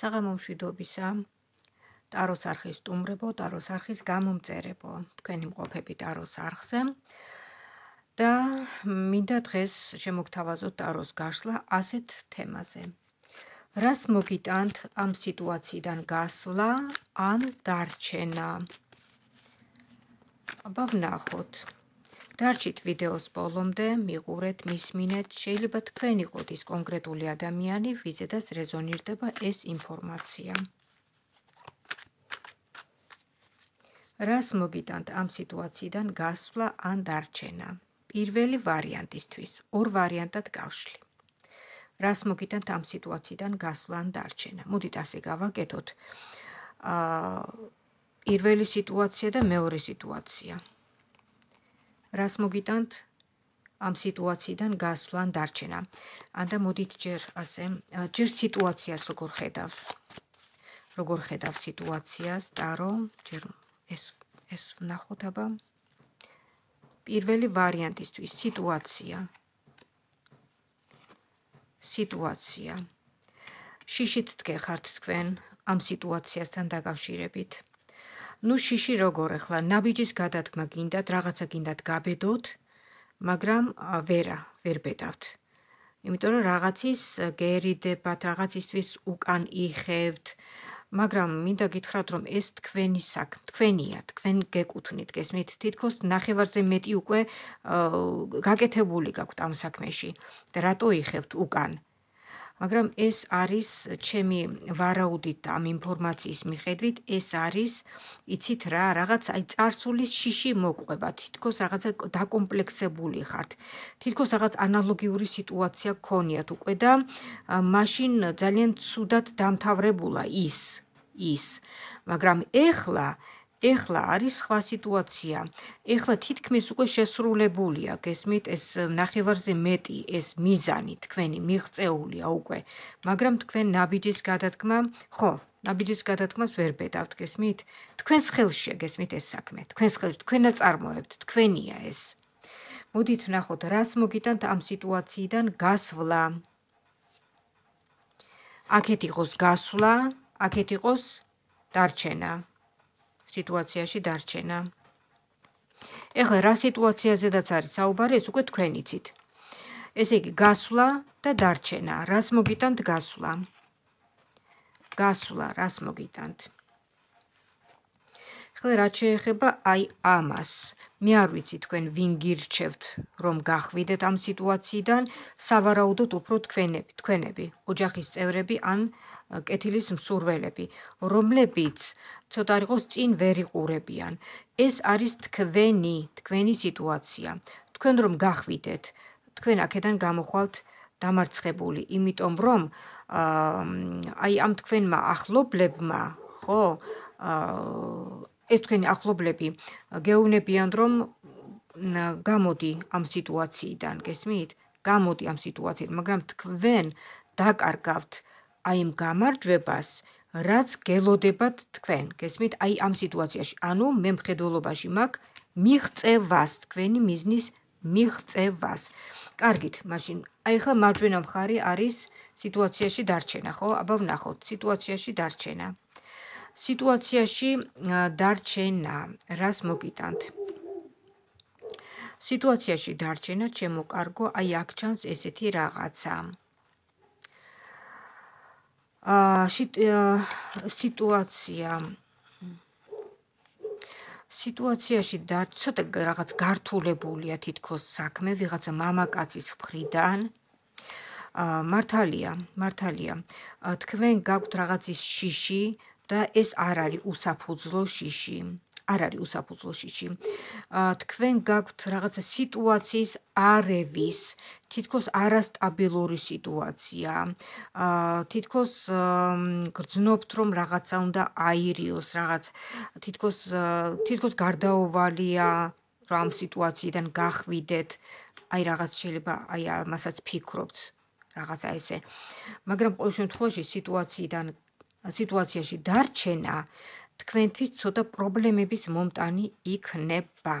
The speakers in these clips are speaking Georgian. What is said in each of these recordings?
საღამო მშვიდობისა ტაროს არხის სტუმრებო ტაროს არხის გამომწერებო თქვენი მყოფები ტაროს არხზე და მინდა დღეს შემოგთავაზოთ ტაროს გაშლა ასეთ თემაზე რას მოგიტანთ ამ სიტუაციიდან გასვლა ან დარჩენა აბავნახოთ დარჩით ვიდეოს ბოლომდე, მიყურეთ, მისმინეთ, შეიძლება თქვენ იყოთ ის კონკრეტული ადამიანი, ვიზედაც რეზონირდება ეს ინფორმაცია. რას მოგიტანთ ამ სიტუაციიდან გასვლა ან დარჩენა? პირველი ვარიანტისთვის, ორ ვარიანტად გავშლი. რას მოგიტანთ ამ სიტუაციიდან გასვლა ან დარჩენა? მოდით ასე გავაკეთოთ. აა პირველი სიტუაცია და მეორე სიტუაცია. რას მოგიტანთ ამ სიტუაციიდან გასვლან დარჩენა. ანდა მოდით ჯერ ასე, ჯერ სიტუაციას როგორ ხედავს? როგორ ხედავს სიტუაციას ტარო? ჯერ ეს ეს ვნახოთ აბა. პირველი ვარიანტისთვის სიტუაცია. სიტუაცია. შიშით თქე ხართ თქვენ ამ სიტუაციასთან დაკავშირებით. ნუ შიში როგორ ახლა ნაბიჯის გადადგმა გინდათ რაღაცა გინდათ გაბედოთ მაგრამ ვერა ვერ ბედავთ იმიტომ რომ რაღაცის გერიდებათ რაღაცისთვის უკან იხევთ მაგრამ მინდა გითხრათ რომ ეს თქვენი საქმე თქვენია თქვენ გეკუთვნით გესმით თითქოს ნახევარზე მეტი უკვე გაკეთებული გაქვთ ამ საქმეში და rato იხევთ უკან მაგრამ ეს არის ჩემი ვარაუდით და ამ ინფორმაციის მიხედვით ეს არის იცით რა რაღაც აი царსულის შიში მოყვება თითქოს რაღაცა დაკომპლექსებული ხართ თითქოს რაღაც ანალოგიური სიტუაცია გქონიათ უკვე და მაშინ ძალიან ცუდად დამთავრებულა ის ის მაგრამ ეხლა ეხლა არის სხვა სიტუაცია. ეხლა თითქმის უკვე შესრულებულია, გესმით, ეს ნახევარზე მეტი ეს მიზანი თქვენი მიღწეულია უკვე. მაგრამ თქვენ ნაბიჯის გადადგმა, ხო, ნაბიჯის გადადგმას ვერ ბედავთ, გესმით? თქვენს ხელშია, გესმით, ეს საქმე. თქვენს ხელში, თქვენა წარმოებთ, თქვენია ეს. მოდით ნახოთ, რას მოგიტანთ ამ სიტუაციიდან გასვლა. აქეთ იყოს გასვლა, აქეთ იყოს დარჩენა. სიტუაციაში დარჩენა. ეხლა რა სიტუაციაზედაც არის საუბარი, ეს უკვე თქვენიცით. ესე იგი, გასვლა და დარჩენა, რას მოგიტანთ გასვლა? გასვლა, რას მოგიტანთ? ხლა რაც შეეხება აი ამას, მე არ ვიცი თქვენ ვინ გირჩევთ, რომ გახვიდეთ ამ სიტუაციიდან, სავარაუდოდ უფრო თქვენები, თქვენები, ოჯახის წევრები ან კეთილის მსურველები, რომლებიც ცოტა იყოს წინ ვერ იყურებიან. ეს არის თქვენი, თქვენი სიტუაცია. თქვენ რომ გახვიდეთ, თქვენ აქედან გამოხვალთ დამარცხებული, იმიტომ რომ აი ამ თქვენმა ახლობლებმა, ხო, ეს თქვენი ახლობლები გეუბნებიან რომ გამოდი ამ სიტუაციიდან, გესმით? გამოდი ამ სიტუაციიდან, მაგრამ თქვენ დაკარგავთ, აა აი ამ გამარჯვებას რაც გელოდებათ თქვენ გესმით აი ამ სიტუაციაში ანუ მე მხედველობაში მაგ მიღწევას თქვენი მიზნის მიღწევას კარგით მაშინ აი ხა მარჯვენა მხარე არის სიტუაციაში დარჩენა ხო აბა ვნახოთ სიტუაციაში დარჩენა სიტუაციაში დარჩენა რას მოგიტანთ სიტუაციაში დარჩენა ჩემო კარგო აი აქ ჩანს ესეთი რაღაცა ა სიტუაცია სიტუაციაში და ცოტა რაღაც გართულებულია თითქოს საქმე ვიღაცა მამაკაცის მხრიდან ა მართალია მართალია თქვენ გაგვთ რაღაც ის შიში და ეს არ არის უსაფუძლო შიში არ არის უსაფუძლო შიში თქვენ გაგვთ რაღაც სიტუაციის არევის თითქოს არასტაბილური სიტუაცია. აა თითქოს გრძნობთ რომ რაღაცა უნდა აირიოს, რაღაც თითქოს თითქოს გარდაოვალია რომ სიტუაციიდან გახვიდეთ. აი რაღაც შეიძლება აი ამასაც ფიქრობთ. რაღაცა ესე. მაგრამ ყოველ შემთხვევაში სიტუაციიდან სიტუაციაში დარჩენა თქვენთვის ცოტა პრობლემების მომტანი იქნება.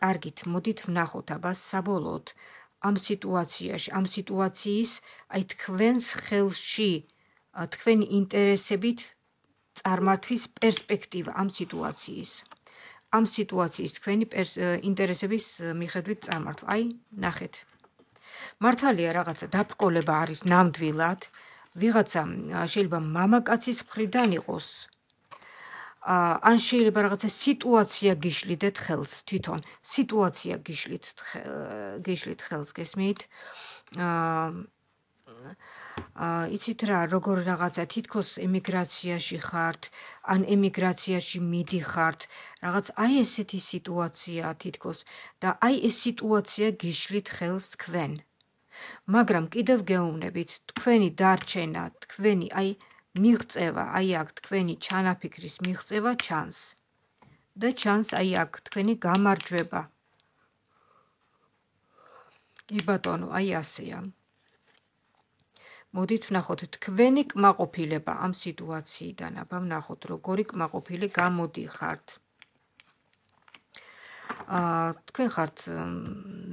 კარგით, მოდით ვნახოთ აბა საბოლოოდ. ამ სიტუაციაში, ამ სიტუაციის აი თქვენს ხელში თქვენი ინტერესებით წარმართვის პერსპექტივა ამ სიტუაციის. ამ სიტუაციის თქვენი ინტერესების მიხედვით წარმართვა. აი, ნახეთ. მართალია რაღაცა დაბრკოლება არის ნამდვილად. ვიღაცა შეიძლება მამაკაცის მხრიდან იყოს. ან შეიძლება რაღაცა სიტუაცია გიშლიდეთ ხელს თვითონ სიტუაცია გიშლით გიშლით ხელს გესმით აა აა იცით რა როგორ რაღაცა თითქოს ემიგრაციაში ხართ ან ემიგრაციაში მიდიხართ რაღაც აი ესეთი სიტუაცია თითქოს და აი ეს სიტუაცია გიშლით ხელს თქვენ მაგრამ კიდევ გეუბნებით თქვენი დარჩენა თქვენი აი მიღწევა, აი აქ თქვენი ჩანაფიქრის მიღწევა ჩანს. და ჩანს აი აქ თქვენი გამარჯვება. კი ბატონო, აი ასეა. მოდით ვნახოთ თქვენი კმაყოფილება ამ სიტუაციიდან. აბა ვნახოთ, როგორი კმაყოფილი გამოდიხართ. ა თქვენ ხართ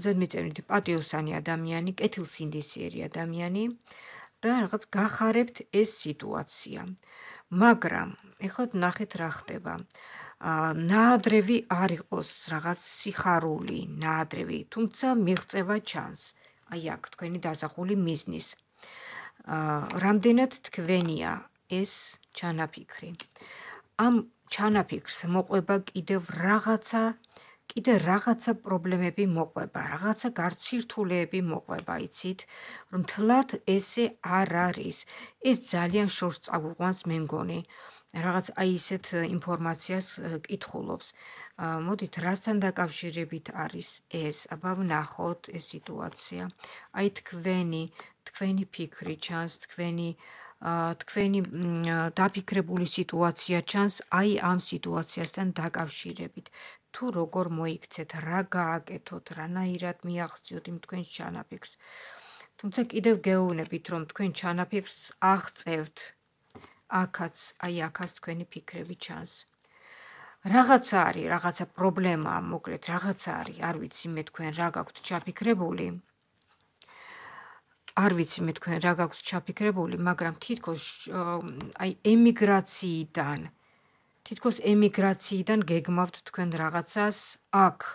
ზედმიწევნით პატიოსანი ადამიანი, კეთილსინდისიერი ადამიანი. და რაღაც გახარებთ ეს სიტუაცია. მაგრამ ეხლა ნახეთ რა ხდება. ნაადრევი არ იყოს რაღაც სიხარული, ნაადრევი, თუმცა მიღწევა ჩანს. აი აქ თქვენი დასახული მიზნის. აა რამდენად თქვენია ეს ჩანაფიქრი. ამ ჩანაფიქრს მოყვება კიდევ რაღაცა კიდე რაღაცა პრობლემები მოყვება, რაღაცა გარცირთულეები მოყვება, იცით, რომ თლათ ესე არ არის. ეს ძალიან შორს წაგუღვანს მე მგონი. რაღაც აი ისეთ ინფორმაციას ეკითხულობს. მოდით, რასთან დაკავშირებით არის ეს? აბა ვნახოთ ეს სიტუაცია. აი თქვენი, თქვენი ფიქრი ჩანს, თქვენი აა თქვენი დაფიქრებული სიტუაცია ჩანს აი ამ სიტუაციასთან დაკავშირებით თუ როგორ მოიქცეთ რა გააკეთოთ რანაირად მიაღწიოთ იმ თქვენ ჩანაფიქრს თუმცა კიდევ გეუბნებით რომ თქვენ ჩანაფიქრს აღწევთ აქაც აი აქაც თქვენი ფიქრები ჩანს რაღაცა არის რაღაცა პრობლემა მოკლედ რაღაცა არის არ ვიცი მე თქვენ რა გაქვთ ჩაფიქრებული არ ვიცი მე თქვენ რა გაქვთ ჩაფიქრებული, მაგრამ თითქოს აი ემიგრაციიდან თითქოს ემიგრაციიდან გეგმავთ თქვენ რაღაცას აქ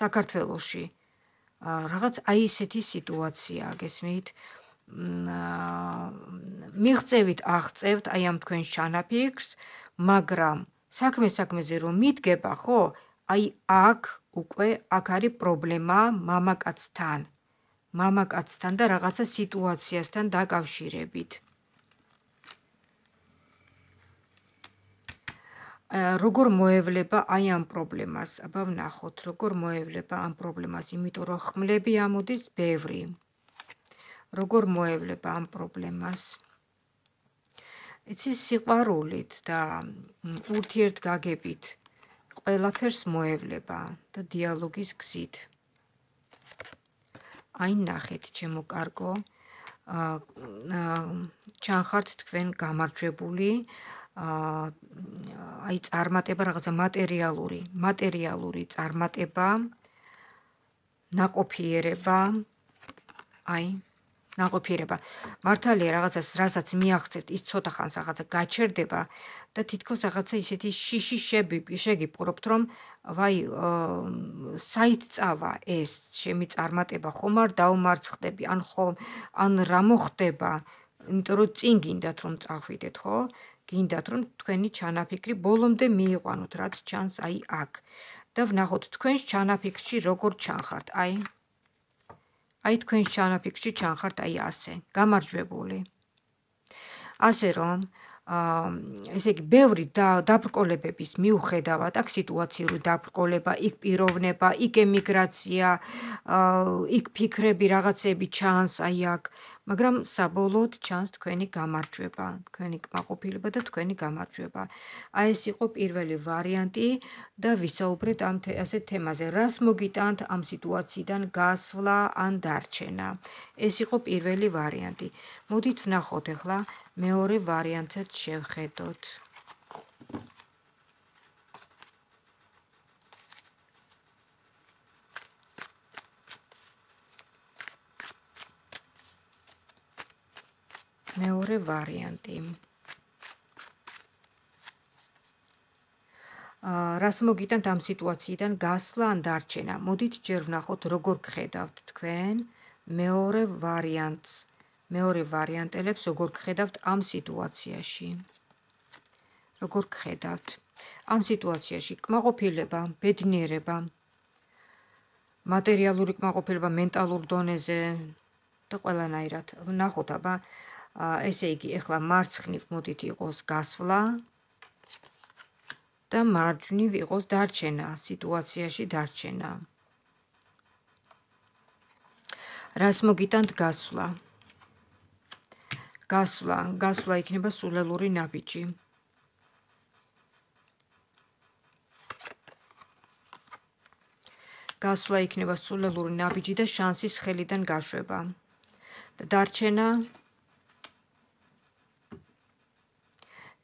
საქართველოში. აა რაღაც აი ესეთი სიტუაცია, გესმით? აა მიღწევით, აღწევთ აი ამ თქვენ შანაფიქს, მაგრამ საქმე საქმეზე რომ მიდგება, ხო? აი აქ უკვე აქ არის პრობლემა მამაკაცთან. მამაკაცთან და რაღაცა სიტუაციასთან დაკავშირებით. როგორ მოევლება აი ამ პრობლემას? აბა ვნახოთ, როგორ მოევლება ამ პრობლემას, იმიტომ რომ ხმლები ამოდის ბევრი. როგორ მოევლება ამ პრობლემას? იცი სიყვარულით და ურთიერთგაგებით ყველაფერს მოევლება და დიალოგის გზით. აი ნახეთ ჩემო კარგო აა ჩანხართ თქვენ გამარჯვებული აა აი წარმატება რაღაცა მატერიალური მატერიალური წარმატება ناقოფიერება აი ناقოფიერება მართალია რაღაცას რასაც მიაღწევთ ის ცოტა ხანს რაღაცა გაჩერდება და თითქოს რაღაცა ისეთი შიში შები შეგიპყრობთ რომ ვაი საითწავა ეს შემი წარმატება ხომ არ დაუმარცხდები ან ხომ ან რა მოხდება იმიტომ რომ წინ გინდათ რომ წახვიდეთ ხო გინდათ რომ თქვენი ჩანაფიქრი ბოლომდე მიიყვანოთ რაც ჩანს აი აქ და ვნახოთ თქვენს ჩანაფიქრში როგორ ჩანხართ აი აი თქვენს ჩანაფიქრში ჩანხართ აი ასე გამარჯვებული ასე რომ აა ესე იგი ბევრი დაბრკოლებების მიუხედავად აქ სიტუაციური დაბრკოლება, იქ პიროვნება, იქ ემიგრაცია, იქ ფიქრები რაღაცები ჩანს აი აქ, მაგრამ საბოლოოდ ჩანს თქვენი გამარჯვება, თქვენი კმაყოფილება და თქვენი გამარჯვება. აი ეს იყო პირველი ვარიანტი და ვისაუბრეთ ამ ასეთ თემაზე, რას მოგიტანთ ამ სიტუაციიდან გასვლა ან დარჩენა. ეს იყო პირველი ვარიანტი. მოდით ვნახოთ ახლა მეორე ვარიანტად შევხედოთ. მეორე ვარიანტი. ა რას მოგიტანთ ამ სიტუაციიდან გასვლა ან დარჩენა? მოდით ჯერ ვნახოთ როგორ გხედავთ თქვენ მეორე ვარიანტს. მეორე ვარიანტელებს როგორ გხედავთ ამ სიტუაციაში როგორ გხედავთ ამ სიტუაციაში კმაყოფილება ბედნიერება მატერიალური კმაყოფილება მენტალურ დონეზე და ყველანაირად ნახოთ აბა ესე იგი ეხლა მარცხნივ მოდით იყოს გასვლა და მარჯვნივ იყოს დარჩენა სიტუაციაში დარჩენა რას მოგიტანთ გასვლა გასვლა, გასვლა იქნება სულელური ნაბიჯი. გასვლა იქნება სულელური ნაბიჯი და შანსის ხელიდან გაშვება. და დარჩენა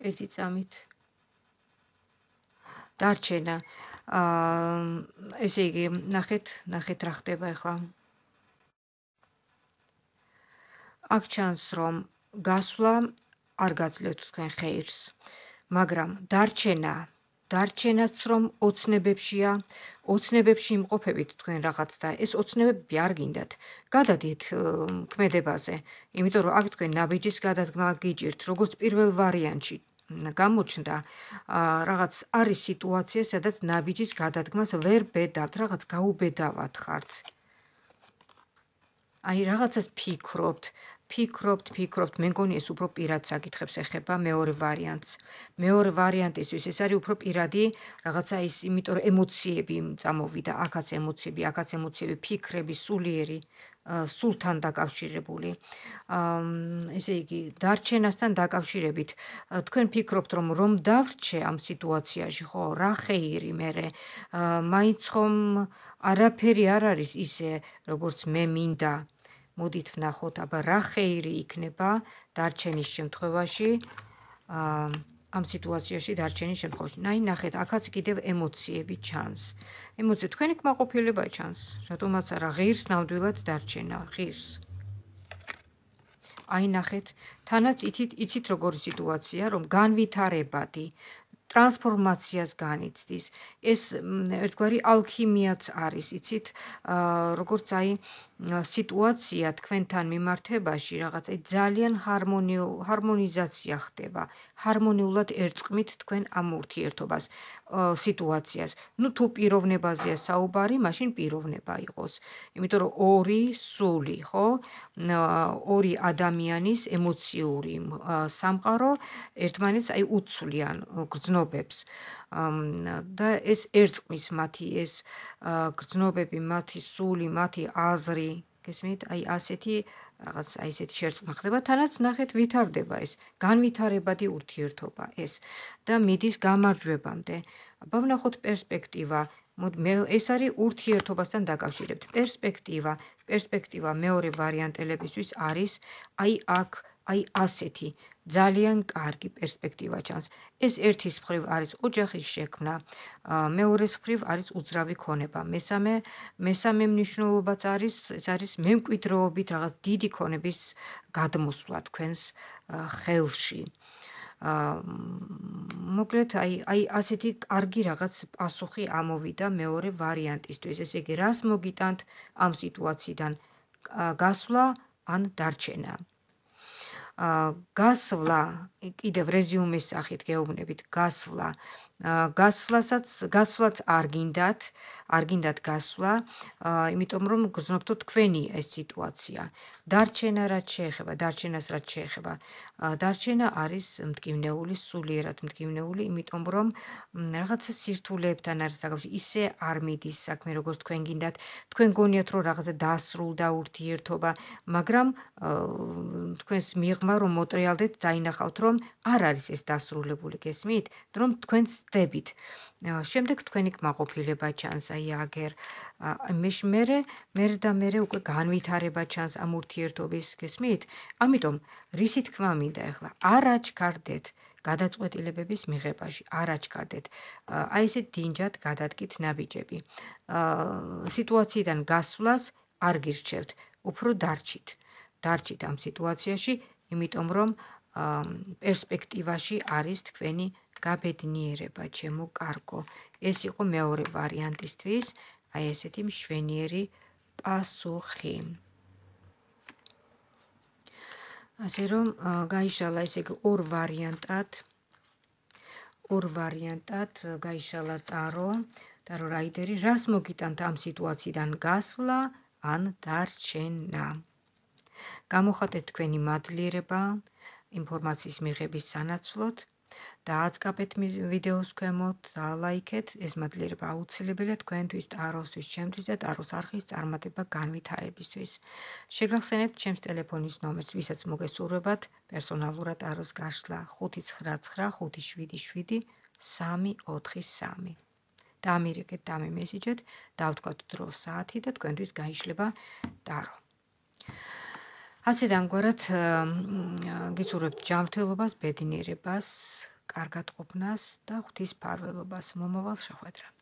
ერთი წამით დარჩენა აა ესე იგი ნახეთ, ნახეთ რა ხდება ახლა. აქ ჩანს რომ გასვლა არ გაძლევთ თქვენ ხეირს მაგრამ დარჩენა დარჩენაც რომ ოცნებებშია ოცნებებში იმყოფებით თქვენ რაღაც და ეს ოცნებები არ გინდათ გადადით მქმედებაზე იმიტომ რომ აქ თქვენ ნაბიჯის გადადგმა გიჭირთ როგორც პირველ ვარიანტში გამოჩნდა რაღაც არის სიტუაცია სადაც ნაბიჯის გადადგმას ვერ ბედავთ რაღაც გაუბედავთ ხართ აი რაღაცას ფიქრობთ ფიქრობთ, ფიქრობთ, მე მგონი ეს უფრო პირად საკითხებს ეხება მეორე ვარიანტს. მეორე ვარიანტისთვის ეს არის უფრო პირადი, რაღაცა ის, იმიტომ რომ ემოციები წამოვიდა, ახაც ემოციები, ახაც ემოციები, ფიქრები, სულიერი სულთან დაკავშირებული. ესე იგი, დარჩენასთან დაკავშირებით. თქვენ ფიქრობთ, რომ რომ დავრჩე ამ სიტუაციაში, ხო, რა ხეირი მე მე? მაინც ხომ არაფერი არ არის ისე, როგორც მე მინდა. აა მოდით ვნახოთ, აბა რა ხეირი იქნება დარჩენის შემთხვევაში. აა ამ სიტუაციაში დარჩენის შემთხვევაში. ნაი ნახეთ, ახაც კიდევ ემოციები ჩანს. ემოცია თქვენი კმაყოფილება ჩანს, რატომაც არა ღირს ნამდვილად დარჩენა, ღირს. აი ნახეთ, თანაც იცით, იცით როგორი სიტუაცია, რომ განვითარებადი ტრანსფორმაციას განიცდის. ეს ერთგვარი ალქიმიაც არის, იცით, აა როგორც აი სიტუაცია თქვენთან მიმართებაში რაღაც ეს ძალიან ჰარმონიო ჰარმონიზაცია ხდება ჰარმონიულად ერწყმით თქვენ ამ ურთიერთობას სიტუაციას ну თუ პიროვნებაზეა საუბარი მაშინ პიროვნება იყოს იმიტომ რომ ორი სული ხო ორი ადამიანის ემოციური სამყარო ერთმანეთს აი უცვლიან გრძნობებს და ეს ერწყმის მათი ეს გრძნობები, მათი სული, მათი აზრი, გესმით? აი ასეთი რაღაც აი ესეთი შერწყმა ხდება, თანაც ნახეთ ვითარდება ეს განვითარებადი ურთიერთობა ეს და მიდის გამარჯვებამდე. აბა ვნახოთ პერსპექტივა მე ეს არის ურთიერთობასთან დაკავშირებით. პერსპექტივა, პერსპექტივა მეორე ვარიანტელებისთვის არის აი აქ აი ასეთი ძალიან კარგი პერსპექტივა ჩანს. ეს ერთის მხრივ არის ოჯახის შექმნა, მეორის მხრივ არის უძრავი ქონება, მესამე მესამე მნიშვნელობაც არის, ეს არის მემკვიდროობით რაღაც დიდი ქონების გადმოსვლა თქვენს ხელში. აა მოკლედ აი აი ასეთი კარგი რაღაც პასუხი ამოვიდა მეორე ვარიანტისთვის. ესე იგი, რას მოგიტანთ ამ სიტუაციიდან? გასვლა ან დარჩენა? გასვლა კიდევ რეზიუმის სახით გეუბნებით გასვლა გასვლასაც გასვლაც არ გინდათ არ გინდათ გასვლა, იმიტომ რომ გრძნობთ თქვენი ეს სიტუაცია. დარჩენა რაც შეეხება, დარჩენას რაც შეეხება, დარჩენა არის მткиვნეული, სულიერად მткиვნეული, იმიტომ რომ რაღაცა სირთულეებთან არის საკავშირი. ისე არ მიდის საქმე როგორც თქვენ გინდათ. თქვენ გონიათ რომ რაღაცა დასრულდა ურთიერთობა, მაგრამ თქვენს მიღმა რომ მოტრიალდეთ, დაინახავთ რომ არ არის ეს დასრულებული გესმით, რომ თქვენ ცდებით. შემდეგ თქვენი კმაყოფილება ჩანს. იაგერ მეშ მერე მერე და მერე უკვე განვითარება ჩანს ამ ურთიერთობის გესმით ამიტომ რისი თქმა მინდა ახლა არაჩქარდეთ გადაწყვეტილებების მიღებაში არაჩქარდეთ აი ესე დინჯად გადადგით ნაბიჯები სიტუაციიდან გასვლას არ გირჩევთ უფრო დარჩით დარჩით ამ სიტუაციაში იმიტომ რომ პერსპექტივაში არის თქვენი გაბედნიერება ჩემო კარგო ეს იყო მეორე ვარიანტისთვის აი ესეთი მშვენიერი პასუხი ასე რომ გაიშალა ესე იგი ორ ვარიანტად ორ ვარიანტად გაიშალა ტარო ტარო რაიდერი რას მოგიტანთ ამ სიტუაციიდან გასვლა ან დარჩენა გამოხატეთ თქვენი მადლიერება ინფორმაციის მიღების სანაცვლოდ დააცკაფეთ ვიდეოს ქვემოთ, დალაიქეთ, ეს მადლიერება აუცილებელია თქვენთვის, ტაროსთვის, ჩემთვის და ტაროს არხის წარმატება განვითარებისთვის. შეგახსენებთ ჩემს ტელეფონის ნომერს, ვისაც მოგესურვებათ პერსონალურად ტაროს გაშლა 599577343. დამირეკეთ დამი მესიჯად, დავთქვათ დრო, საათი და თქვენთვის გაიშლება ტარო. ასე დამგვარად გისურვებთ ჯანმრთელობას, ბედნიერებას. კარგად ყოფნას და ღვთის ფარველობას მომავალ შეხვედრამდე